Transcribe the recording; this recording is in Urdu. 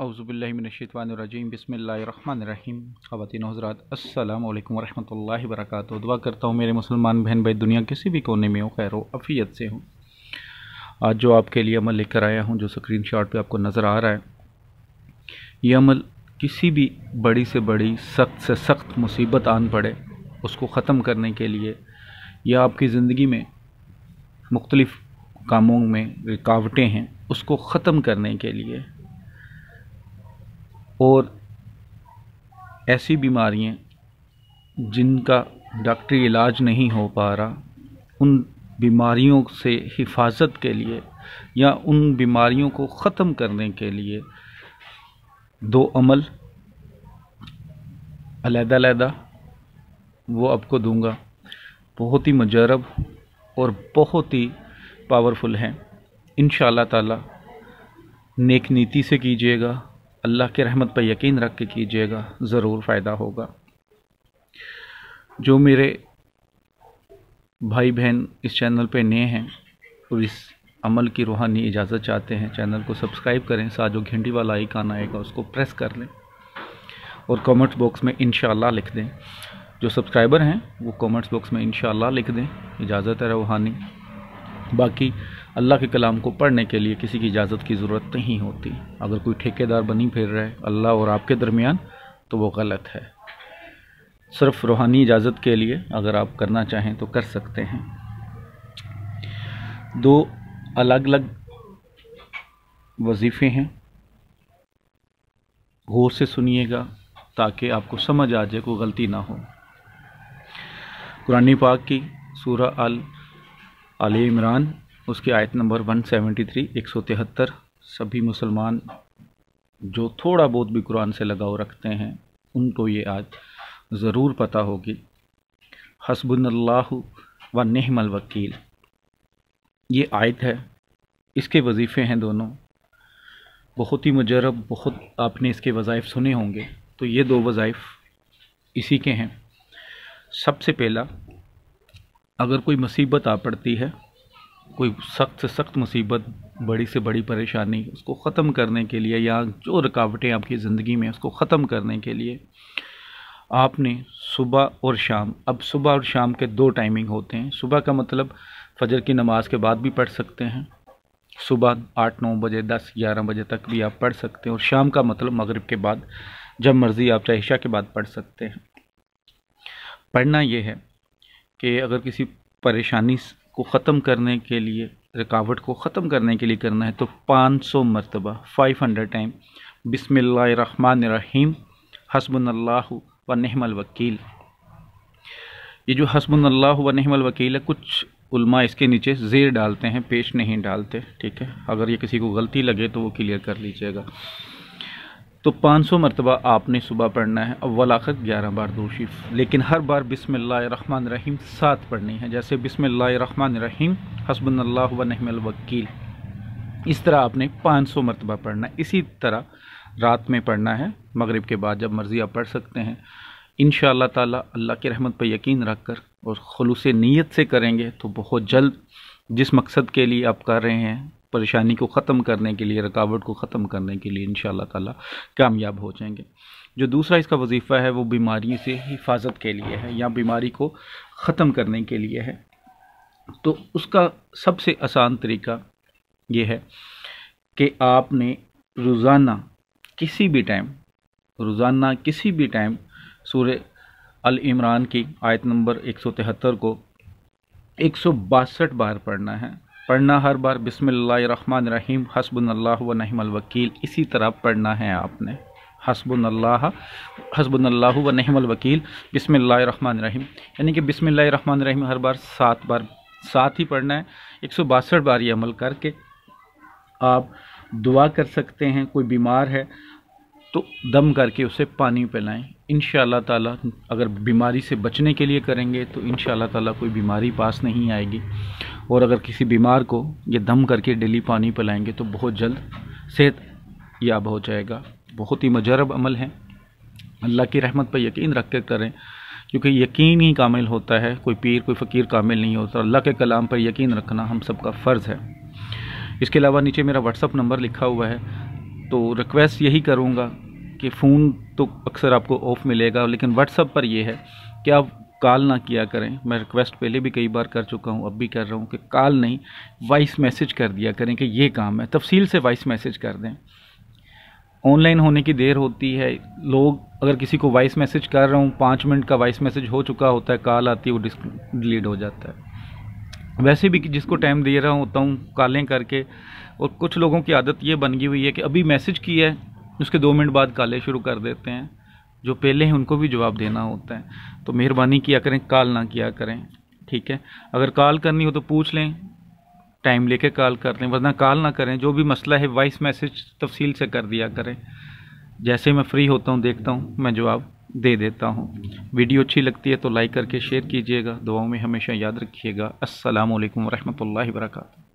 اعوذ باللہ من الشیطان الرجیم بسم اللہ الرحمن الرحیم خواتین حضرات السلام علیکم ورحمۃ اللہ وبرکاتہ دعا کرتا ہوں میرے مسلمان بہن بھائی دنیا کسی بھی کونے میں ہو خیر و افیت سے ہوں آج جو آپ کے لیے عمل لے کر آیا ہوں جو سکرین شاٹ پہ آپ کو نظر آ رہا ہے یہ عمل کسی بھی بڑی سے بڑی سخت سے سخت مصیبت آن پڑے اس کو ختم کرنے کے لیے یا آپ کی زندگی میں مختلف کاموں میں رکاوٹیں ہیں اس کو ختم کرنے کے لیے اور ایسی بیماریاں جن کا ڈاکٹری علاج نہیں ہو پا رہا ان بیماریوں سے حفاظت کے لیے یا ان بیماریوں کو ختم کرنے کے لیے دو عمل علیحدہ علیحدہ وہ آپ کو دوں گا بہت ہی مجرب اور بہت ہی پاورفل ہیں ان شاء اللہ تعالی نیک نیتی سے کیجیے گا اللہ کے رحمت پر یقین رکھ کے کیجیے گا ضرور فائدہ ہوگا جو میرے بھائی بہن اس چینل پہ نئے ہیں اور اس عمل کی روحانی اجازت چاہتے ہیں چینل کو سبسکرائب کریں ساتھ جو گھنٹی والا آئیکان آئے گا اس کو پریس کر لیں اور کامنٹس باکس میں انشاءاللہ لکھ دیں جو سبسکرائبر ہیں وہ کامنٹس باکس میں انشاءاللہ لکھ دیں اجازت ہے روحانی باقی اللہ کے کلام کو پڑھنے کے لیے کسی کی اجازت کی ضرورت نہیں ہوتی اگر کوئی ٹھیکے دار بنی پھیر رہا ہے اللہ اور آپ کے درمیان تو وہ غلط ہے صرف روحانی اجازت کے لیے اگر آپ کرنا چاہیں تو کر سکتے ہیں دو الگ الگ وظیفے ہیں غور سے سنیے گا تاکہ آپ کو سمجھ آ جائے کوئی غلطی نہ ہو قرآن پاک کی سورہ ال عمران اس کی آیت نمبر 173 173 سبھی مسلمان جو تھوڑا بہت بھی قرآن سے لگاؤ رکھتے ہیں ان کو یہ آج ضرور پتہ ہوگی حسب اللہ و نحم الوکیل یہ آیت ہے اس کے وظیفے ہیں دونوں بہت ہی مجرب بہت آپ نے اس کے وظائف سنے ہوں گے تو یہ دو وظائف اسی کے ہیں سب سے پہلا اگر کوئی مصیبت آ پڑتی ہے کوئی سخت سے سخت مصیبت بڑی سے بڑی پریشانی اس کو ختم کرنے کے لیے یا جو رکاوٹیں آپ کی زندگی میں اس کو ختم کرنے کے لیے آپ نے صبح اور شام اب صبح اور شام کے دو ٹائمنگ ہوتے ہیں صبح کا مطلب فجر کی نماز کے بعد بھی پڑھ سکتے ہیں صبح آٹھ نو بجے دس گیارہ بجے تک بھی آپ پڑھ سکتے ہیں اور شام کا مطلب مغرب کے بعد جب مرضی آپ چاہے عشاء کے بعد پڑھ سکتے ہیں پڑھنا یہ ہے کہ اگر کسی پریشانی کو ختم کرنے کے لیے رکاوٹ کو ختم کرنے کے لیے کرنا ہے تو پانچ سو مرتبہ فائیو ہنڈریڈ ٹائم بسم اللہ الرحمن الرحیم حسب اللہ و نحم الوکیل یہ جو حسب اللہ و نحم الوکیل ہے کچھ علماء اس کے نیچے زیر ڈالتے ہیں پیش نہیں ڈالتے ٹھیک ہے اگر یہ کسی کو غلطی لگے تو وہ کلیئر کر لیجیے گا تو پانچ سو مرتبہ آپ نے صبح پڑھنا ہے اول آخر گیارہ بار دو شیف لیکن ہر بار بسم اللہ الرحمن الرحیم سات پڑھنی ہے جیسے بسم اللہ الرحمن الرحیم حسب و ونحم الوکیل اس طرح آپ نے پانچ سو مرتبہ پڑھنا ہے اسی طرح رات میں پڑھنا ہے مغرب کے بعد جب مرضی آپ پڑھ سکتے ہیں ان شاء تعالیٰ اللہ کی رحمت پر یقین رکھ کر اور خلوص نیت سے کریں گے تو بہت جلد جس مقصد کے لیے آپ کر رہے ہیں پریشانی کو ختم کرنے کے لیے رکاوٹ کو ختم کرنے کے لیے ان شاء اللہ تعالیٰ کامیاب ہو جائیں گے جو دوسرا اس کا وظیفہ ہے وہ بیماری سے حفاظت کے لیے ہے یا بیماری کو ختم کرنے کے لیے ہے تو اس کا سب سے آسان طریقہ یہ ہے کہ آپ نے روزانہ کسی بھی ٹائم روزانہ کسی بھی ٹائم سورہ العمران کی آیت نمبر 173 کو 162 بار پڑھنا ہے پڑھنا ہر بار بسم اللہ الرحمن الرحیم حسب و نحم الوکیل اسی طرح پڑھنا ہے آپ نے حسب اللہ حسب و نحم الوکیل بسم اللہ الرحمن الرحیم یعنی کہ بسم اللہ الرحمن الرحیم ہر بار سات بار سات ہی پڑھنا ہے ایک سو باسٹھ بار یہ عمل کر کے آپ دعا کر سکتے ہیں کوئی بیمار ہے تو دم کر کے اسے پانی پلائیں انشاءاللہ اللّہ تعالیٰ اگر بیماری سے بچنے کے لیے کریں گے تو ان شاء تعالیٰ کوئی بیماری پاس نہیں آئے گی اور اگر کسی بیمار کو یہ دم کر کے ڈیلی پانی پلائیں گے تو بہت جلد صحت یاب ہو جائے گا بہت ہی مجرب عمل ہے اللہ کی رحمت پر یقین رکھ کے کریں کیونکہ یقین ہی کامل ہوتا ہے کوئی پیر کوئی فقیر کامل نہیں ہوتا اللہ کے کلام پر یقین رکھنا ہم سب کا فرض ہے اس کے علاوہ نیچے میرا اپ نمبر لکھا ہوا ہے تو ریکویسٹ یہی کروں گا کہ فون تو اکثر آپ کو آف ملے گا لیکن واٹس اپ پر یہ ہے کہ آپ کال نہ کیا کریں میں ریکویسٹ پہلے بھی کئی بار کر چکا ہوں اب بھی کر رہا ہوں کہ کال نہیں وائس میسج کر دیا کریں کہ یہ کام ہے تفصیل سے وائس میسج کر دیں آن لائن ہونے کی دیر ہوتی ہے لوگ اگر کسی کو وائس میسج کر رہا ہوں پانچ منٹ کا وائس میسج ہو چکا ہوتا ہے کال آتی ہے وہ ڈیلیٹ ہو جاتا ہے ویسے بھی جس کو ٹائم دے رہا ہوتا ہوں کالیں کر کے اور کچھ لوگوں کی عادت یہ بن گئی ہوئی ہے کہ ابھی میسج کیا ہے اس کے دو منٹ بعد کالیں شروع کر دیتے ہیں جو پہلے ہیں ان کو بھی جواب دینا ہوتا ہے تو مہربانی کیا کریں کال نہ کیا کریں ٹھیک ہے اگر کال کرنی ہو تو پوچھ لیں ٹائم لے کے کال کر لیں ورنہ کال نہ کریں جو بھی مسئلہ ہے وائس میسج تفصیل سے کر دیا کریں جیسے میں فری ہوتا ہوں دیکھتا ہوں میں جواب دے دیتا ہوں ویڈیو اچھی لگتی ہے تو لائک کر کے شیئر کیجیے گا دعاؤں میں ہمیشہ یاد رکھیے گا السلام علیکم ورحمۃ اللہ وبرکاتہ